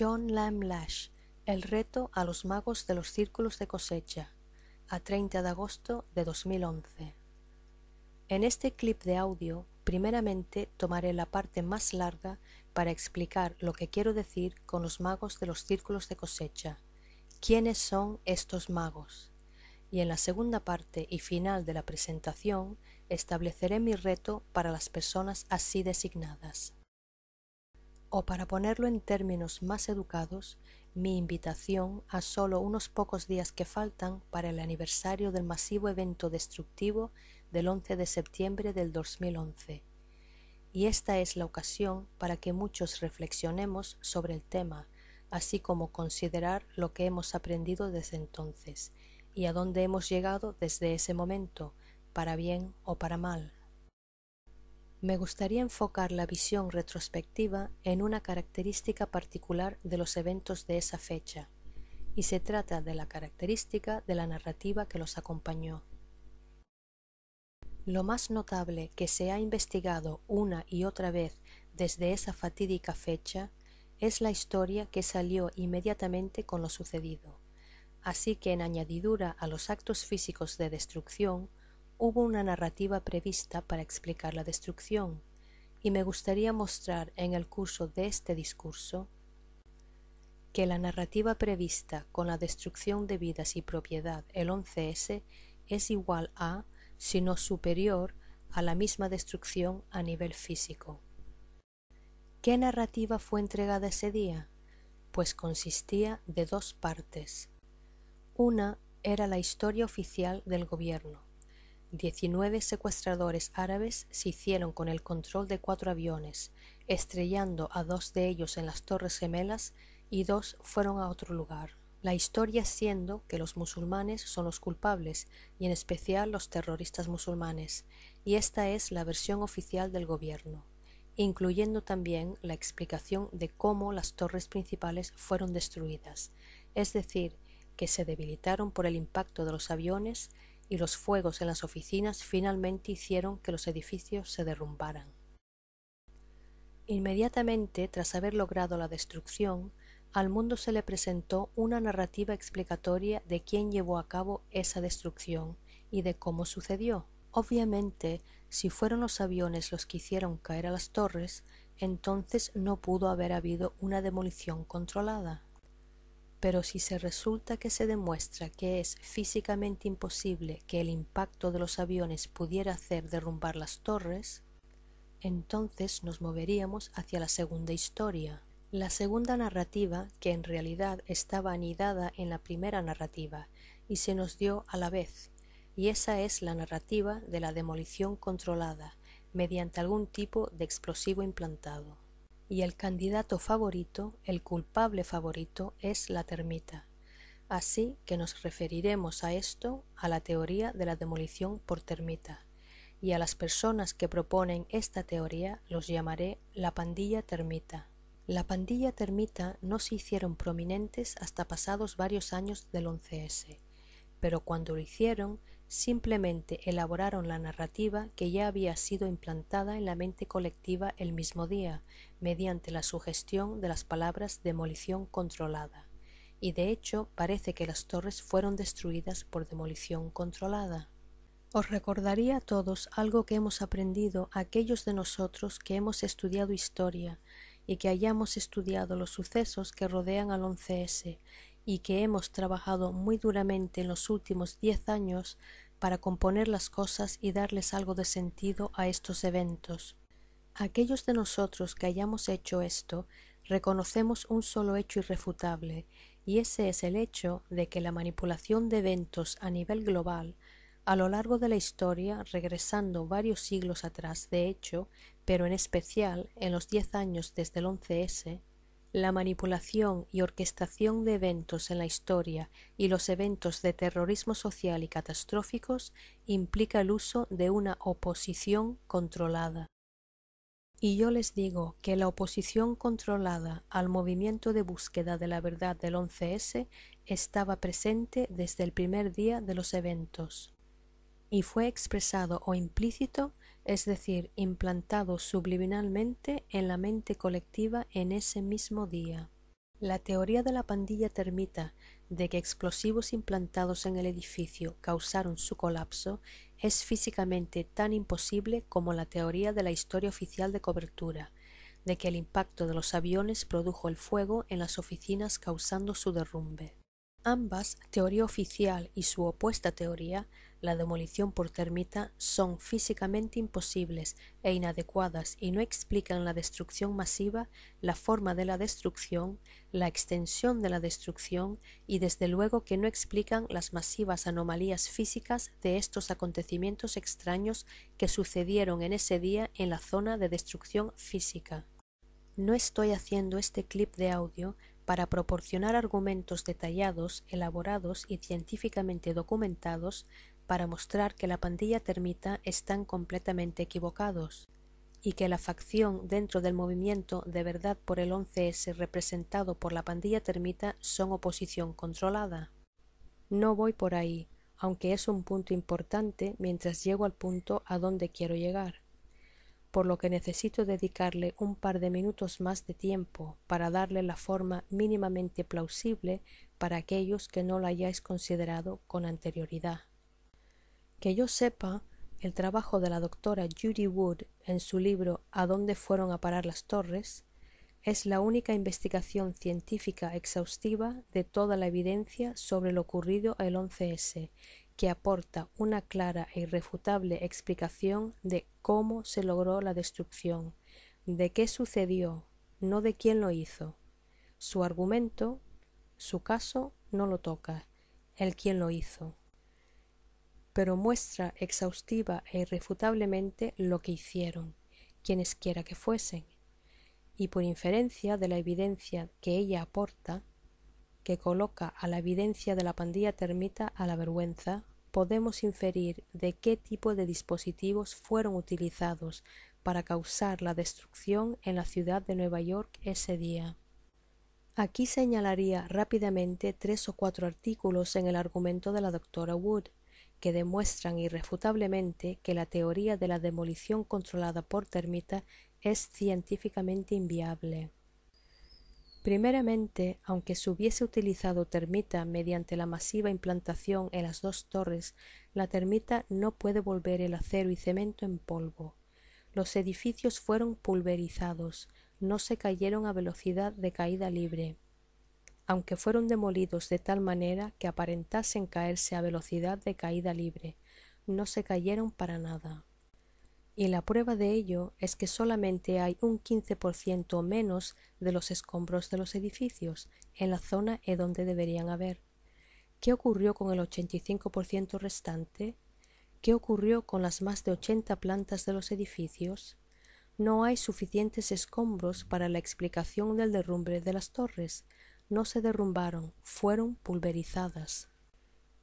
John Lamb Lash, El reto a los magos de los círculos de cosecha, a 30 de agosto de 2011. En este clip de audio, primeramente tomaré la parte más larga para explicar lo que quiero decir con los magos de los círculos de cosecha. ¿Quiénes son estos magos? Y en la segunda parte y final de la presentación estableceré mi reto para las personas así designadas o para ponerlo en términos más educados, mi invitación a solo unos pocos días que faltan para el aniversario del masivo evento destructivo del 11 de septiembre del 2011. Y esta es la ocasión para que muchos reflexionemos sobre el tema, así como considerar lo que hemos aprendido desde entonces y a dónde hemos llegado desde ese momento, para bien o para mal, me gustaría enfocar la visión retrospectiva en una característica particular de los eventos de esa fecha, y se trata de la característica de la narrativa que los acompañó. Lo más notable que se ha investigado una y otra vez desde esa fatídica fecha es la historia que salió inmediatamente con lo sucedido. Así que en añadidura a los actos físicos de destrucción, hubo una narrativa prevista para explicar la destrucción, y me gustaría mostrar en el curso de este discurso que la narrativa prevista con la destrucción de vidas y propiedad el 11S es igual a, si no superior, a la misma destrucción a nivel físico. ¿Qué narrativa fue entregada ese día? Pues consistía de dos partes. Una era la historia oficial del gobierno, 19 secuestradores árabes se hicieron con el control de cuatro aviones, estrellando a dos de ellos en las Torres Gemelas y dos fueron a otro lugar. La historia siendo que los musulmanes son los culpables, y en especial los terroristas musulmanes, y esta es la versión oficial del gobierno, incluyendo también la explicación de cómo las torres principales fueron destruidas, es decir, que se debilitaron por el impacto de los aviones y los fuegos en las oficinas finalmente hicieron que los edificios se derrumbaran. Inmediatamente tras haber logrado la destrucción, al mundo se le presentó una narrativa explicatoria de quién llevó a cabo esa destrucción y de cómo sucedió. Obviamente, si fueron los aviones los que hicieron caer a las torres, entonces no pudo haber habido una demolición controlada pero si se resulta que se demuestra que es físicamente imposible que el impacto de los aviones pudiera hacer derrumbar las torres, entonces nos moveríamos hacia la segunda historia, la segunda narrativa que en realidad estaba anidada en la primera narrativa y se nos dio a la vez, y esa es la narrativa de la demolición controlada mediante algún tipo de explosivo implantado y el candidato favorito, el culpable favorito, es la termita. Así que nos referiremos a esto a la teoría de la demolición por termita, y a las personas que proponen esta teoría los llamaré la pandilla termita. La pandilla termita no se hicieron prominentes hasta pasados varios años del 11S, pero cuando lo hicieron simplemente elaboraron la narrativa que ya había sido implantada en la mente colectiva el mismo día, mediante la sugestión de las palabras demolición controlada. Y de hecho parece que las torres fueron destruidas por demolición controlada. Os recordaría a todos algo que hemos aprendido aquellos de nosotros que hemos estudiado historia y que hayamos estudiado los sucesos que rodean al 11S y que hemos trabajado muy duramente en los últimos diez años para componer las cosas y darles algo de sentido a estos eventos. Aquellos de nosotros que hayamos hecho esto reconocemos un solo hecho irrefutable, y ese es el hecho de que la manipulación de eventos a nivel global, a lo largo de la historia, regresando varios siglos atrás de hecho, pero en especial en los diez años desde el s la manipulación y orquestación de eventos en la historia y los eventos de terrorismo social y catastróficos implica el uso de una oposición controlada. Y yo les digo que la oposición controlada al movimiento de búsqueda de la verdad del 11S estaba presente desde el primer día de los eventos y fue expresado o implícito es decir, implantado subliminalmente en la mente colectiva en ese mismo día. La teoría de la pandilla termita de que explosivos implantados en el edificio causaron su colapso es físicamente tan imposible como la teoría de la historia oficial de cobertura, de que el impacto de los aviones produjo el fuego en las oficinas causando su derrumbe. Ambas, teoría oficial y su opuesta teoría, la demolición por termita, son físicamente imposibles e inadecuadas y no explican la destrucción masiva, la forma de la destrucción, la extensión de la destrucción y desde luego que no explican las masivas anomalías físicas de estos acontecimientos extraños que sucedieron en ese día en la zona de destrucción física. No estoy haciendo este clip de audio para proporcionar argumentos detallados, elaborados y científicamente documentados para mostrar que la pandilla termita están completamente equivocados y que la facción dentro del movimiento de verdad por el 11S representado por la pandilla termita son oposición controlada. No voy por ahí, aunque es un punto importante mientras llego al punto a donde quiero llegar por lo que necesito dedicarle un par de minutos más de tiempo para darle la forma mínimamente plausible para aquellos que no la hayáis considerado con anterioridad. Que yo sepa, el trabajo de la doctora Judy Wood en su libro ¿A dónde fueron a parar las torres? es la única investigación científica exhaustiva de toda la evidencia sobre lo ocurrido el 11S, que aporta una clara e irrefutable explicación de cómo se logró la destrucción, de qué sucedió, no de quién lo hizo. Su argumento, su caso, no lo toca, el quién lo hizo. Pero muestra exhaustiva e irrefutablemente lo que hicieron, quienes quiera que fuesen, y por inferencia de la evidencia que ella aporta, que coloca a la evidencia de la pandilla termita a la vergüenza, podemos inferir de qué tipo de dispositivos fueron utilizados para causar la destrucción en la ciudad de Nueva York ese día. Aquí señalaría rápidamente tres o cuatro artículos en el argumento de la doctora Wood, que demuestran irrefutablemente que la teoría de la demolición controlada por termita es científicamente inviable. Primeramente, aunque se hubiese utilizado termita mediante la masiva implantación en las dos torres, la termita no puede volver el acero y cemento en polvo. Los edificios fueron pulverizados, no se cayeron a velocidad de caída libre, aunque fueron demolidos de tal manera que aparentasen caerse a velocidad de caída libre, no se cayeron para nada. Y la prueba de ello es que solamente hay un 15% menos de los escombros de los edificios en la zona en donde deberían haber. ¿Qué ocurrió con el 85% restante? ¿Qué ocurrió con las más de 80 plantas de los edificios? No hay suficientes escombros para la explicación del derrumbe de las torres. No se derrumbaron, fueron pulverizadas.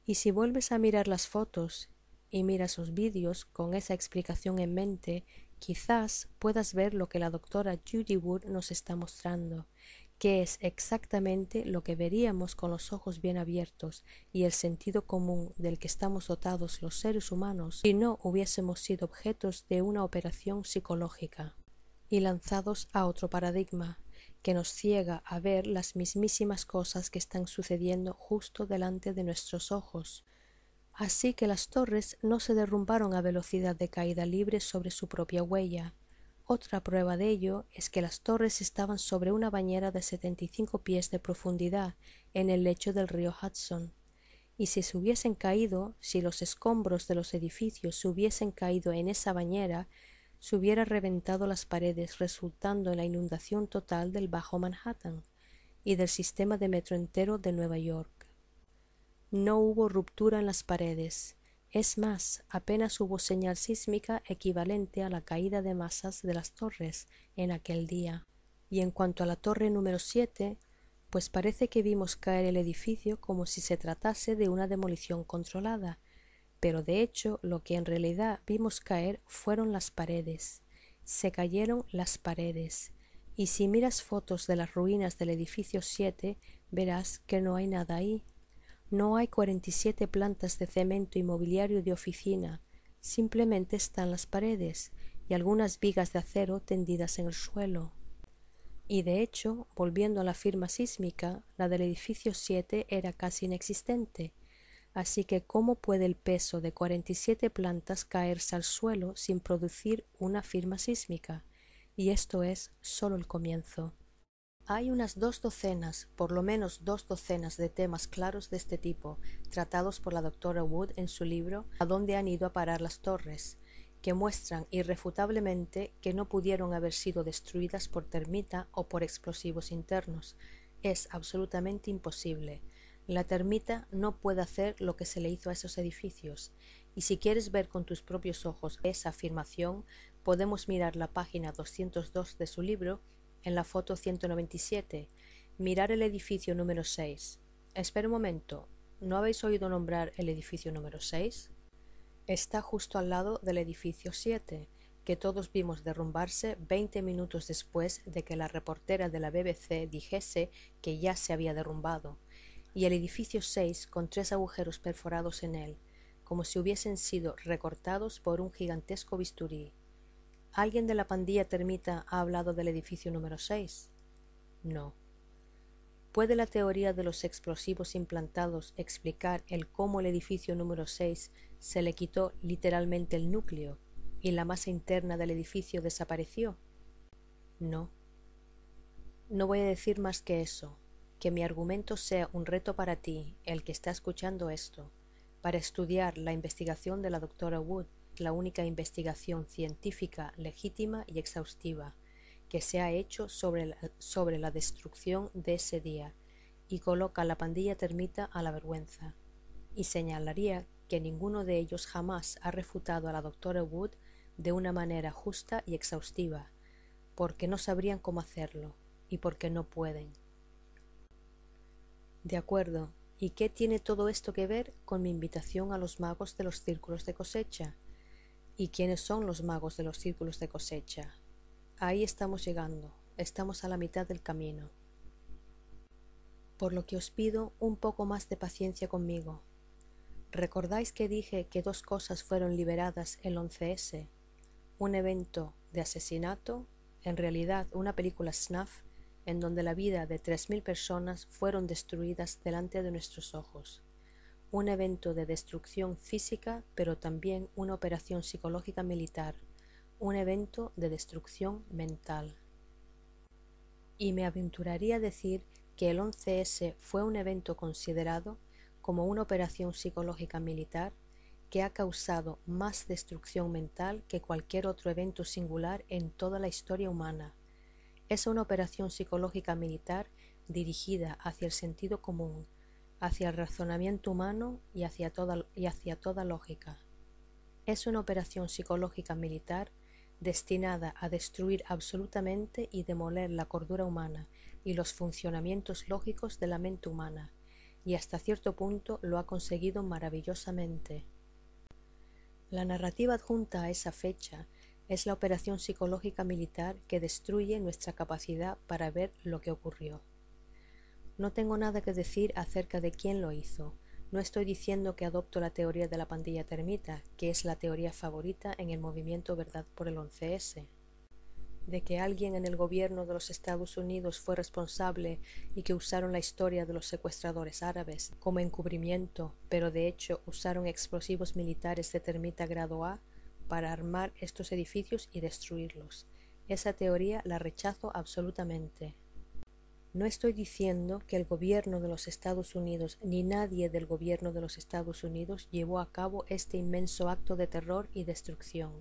Y si vuelves a mirar las fotos y mira sus vídeos con esa explicación en mente, quizás puedas ver lo que la doctora Judy Wood nos está mostrando, que es exactamente lo que veríamos con los ojos bien abiertos y el sentido común del que estamos dotados los seres humanos si no hubiésemos sido objetos de una operación psicológica y lanzados a otro paradigma que nos ciega a ver las mismísimas cosas que están sucediendo justo delante de nuestros ojos, así que las torres no se derrumbaron a velocidad de caída libre sobre su propia huella. Otra prueba de ello es que las torres estaban sobre una bañera de 75 pies de profundidad en el lecho del río Hudson, y si se hubiesen caído, si los escombros de los edificios se hubiesen caído en esa bañera, se hubiera reventado las paredes resultando en la inundación total del Bajo Manhattan y del sistema de metro entero de Nueva York. No hubo ruptura en las paredes. Es más, apenas hubo señal sísmica equivalente a la caída de masas de las torres en aquel día. Y en cuanto a la torre número siete, pues parece que vimos caer el edificio como si se tratase de una demolición controlada, pero de hecho lo que en realidad vimos caer fueron las paredes. Se cayeron las paredes. Y si miras fotos de las ruinas del edificio siete, verás que no hay nada ahí. No hay 47 plantas de cemento inmobiliario de oficina, simplemente están las paredes y algunas vigas de acero tendidas en el suelo. Y de hecho, volviendo a la firma sísmica, la del edificio 7 era casi inexistente, así que ¿cómo puede el peso de 47 plantas caerse al suelo sin producir una firma sísmica? Y esto es solo el comienzo. Hay unas dos docenas, por lo menos dos docenas de temas claros de este tipo, tratados por la doctora Wood en su libro ¿A dónde han ido a parar las torres?, que muestran irrefutablemente que no pudieron haber sido destruidas por termita o por explosivos internos. Es absolutamente imposible. La termita no puede hacer lo que se le hizo a esos edificios, y si quieres ver con tus propios ojos esa afirmación, podemos mirar la página 202 de su libro en la foto 197, mirar el edificio número 6. Espera un momento, ¿no habéis oído nombrar el edificio número 6? Está justo al lado del edificio 7, que todos vimos derrumbarse 20 minutos después de que la reportera de la BBC dijese que ya se había derrumbado, y el edificio 6 con tres agujeros perforados en él, como si hubiesen sido recortados por un gigantesco bisturí. ¿Alguien de la pandilla termita ha hablado del edificio número 6? No. ¿Puede la teoría de los explosivos implantados explicar el cómo el edificio número 6 se le quitó literalmente el núcleo y la masa interna del edificio desapareció? No. No voy a decir más que eso, que mi argumento sea un reto para ti, el que está escuchando esto, para estudiar la investigación de la doctora Wood la única investigación científica legítima y exhaustiva que se ha hecho sobre la, destrucción de ese día y coloca a la pandilla termita a la vergüenza. Y señalaría que ninguno de ellos jamás ha refutado a la doctora Wood de una manera justa y exhaustiva, porque no sabrían cómo hacerlo y porque no pueden. De acuerdo, ¿y qué tiene todo esto que ver con mi invitación a los magos de los círculos de cosecha? y quiénes son los magos de los círculos de cosecha. Ahí estamos llegando, estamos a la mitad del camino. Por lo que os pido un poco más de paciencia conmigo. ¿Recordáis que dije que dos cosas fueron liberadas el 11S? Un evento de asesinato, en realidad una película snuff, en donde la vida de tres 3.000 personas fueron destruidas delante de nuestros ojos un evento de destrucción física, pero también una operación psicológica militar, un evento de destrucción mental. Y me aventuraría a decir que el 11S fue un evento considerado como una operación psicológica militar que ha causado más destrucción mental que cualquier otro evento singular en toda la historia humana. Es una operación psicológica militar dirigida hacia el sentido común, hacia el razonamiento humano y hacia toda, y hacia toda lógica. Es una operación psicológica militar destinada a destruir absolutamente y demoler la cordura humana y los funcionamientos lógicos de la mente humana, y hasta cierto punto lo ha conseguido maravillosamente. La narrativa adjunta a esa fecha es la operación psicológica militar que destruye nuestra capacidad para ver lo que ocurrió. No tengo nada que decir acerca de quién lo hizo. No estoy diciendo que adopto la teoría de la pandilla termita, que es la teoría favorita en el movimiento Verdad por el 11S. De que alguien en el gobierno de los Estados Unidos fue responsable y que usaron la historia de los secuestradores árabes como encubrimiento, pero de hecho usaron explosivos militares de termita grado A para armar estos edificios y destruirlos. Esa teoría la rechazo absolutamente. No estoy diciendo que el gobierno de los Estados Unidos ni nadie del gobierno de los Estados Unidos llevó a cabo este inmenso acto de terror y destrucción.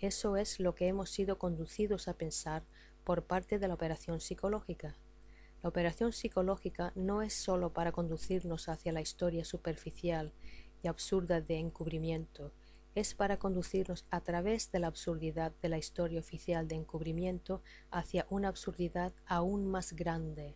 Eso es lo que hemos sido conducidos a pensar por parte de la operación psicológica. La operación psicológica no es sólo para conducirnos hacia la historia superficial y absurda de encubrimiento, es para conducirnos a través de la absurdidad de la historia oficial de encubrimiento hacia una absurdidad aún más grande,